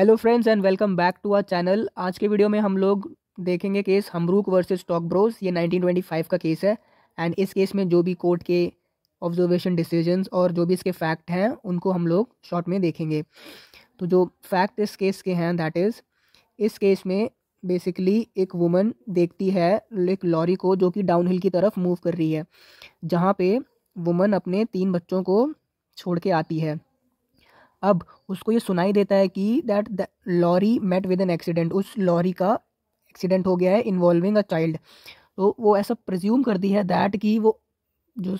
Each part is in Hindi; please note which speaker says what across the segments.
Speaker 1: hello friends and welcome back to our channel आज के वीडियो में हम लोग देखेंगे case Hambrook versus Stokes Bros ये 1925 का केस है एंड इस केस में जो भी कोर्ट के ऑब्जर्वेशन डिसीजंस और जो भी इसके फैक्ट हैं उनको हम लोग शॉर्ट में देखेंगे तो जो फैक्ट इस केस के हैं दैट इज़ इस केस में बेसिकली एक वुमन देखती है एक लॉरी को जो कि डाउन की तरफ मूव कर रही है जहाँ पर वुमन अपने तीन बच्चों को छोड़ के आती है अब उसको ये सुनाई देता है कि that lorry met with an accident उस लॉरी का एक्सीडेंट हो गया है इन्वॉल्विंग अ चाइल्ड तो वो ऐसा प्रज्यूम करती है दैट कि वो जो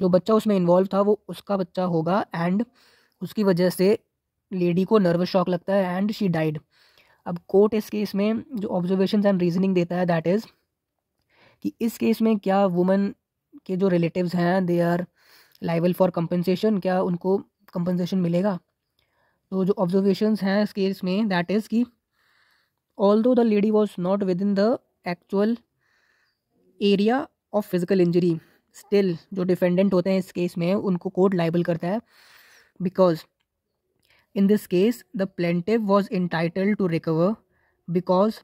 Speaker 1: जो बच्चा उसमें इन्वॉल्व था वो उसका बच्चा होगा एंड उसकी वजह से लेडी को नर्वस शॉक लगता है एंड शी डाइड अब कोर्ट इस केस में जो ऑब्जर्वेशन एंड रीजनिंग देता है दैट इज़ कि इस केस में क्या वुमेन के जो रिलेटिव्स हैं they are liable for compensation क्या उनको कंपनसेशन मिलेगा तो जो ऑब्जर्वेशन हैं इस केस में दैट इज़ की although the lady was not within the actual area of physical injury still जो डिफेंडेंट होते हैं इस केस में उनको कोर्ट लाइबल करता है because in this case the plaintiff was entitled to recover because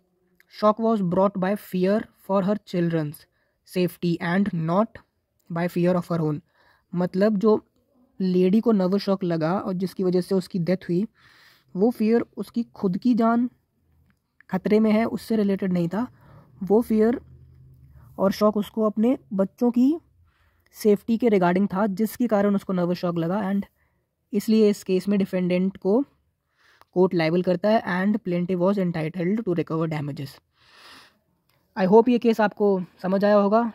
Speaker 1: shock was brought by fear for her children's safety and not by fear of her own मतलब जो लेडी को नर्व शॉक लगा और जिसकी वजह से उसकी डेथ हुई वो फियर उसकी खुद की जान खतरे में है उससे रिलेटेड नहीं था वो फियर और शौक उसको अपने बच्चों की सेफ्टी के रिगार्डिंग था जिसके कारण उसको नर्वस शॉक लगा एंड इसलिए इस केस में डिफेंडेंट को कोर्ट लाइबल करता है and plaintiff was entitled to recover damages I hope ये केस आपको समझ आया होगा